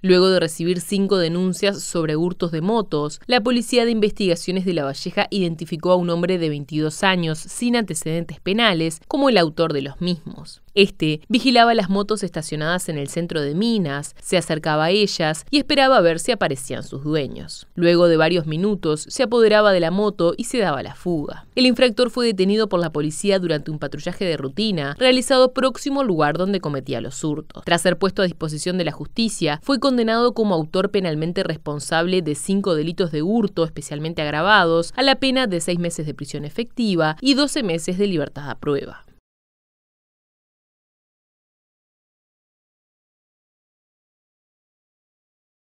Luego de recibir cinco denuncias sobre hurtos de motos, la Policía de Investigaciones de La Valleja identificó a un hombre de 22 años sin antecedentes penales como el autor de los mismos. Este vigilaba las motos estacionadas en el centro de Minas, se acercaba a ellas y esperaba ver si aparecían sus dueños. Luego de varios minutos, se apoderaba de la moto y se daba la fuga. El infractor fue detenido por la policía durante un patrullaje de rutina realizado próximo al lugar donde cometía los hurtos. Tras ser puesto a disposición de la justicia, fue condenado como autor penalmente responsable de cinco delitos de hurto especialmente agravados a la pena de seis meses de prisión efectiva y 12 meses de libertad a prueba.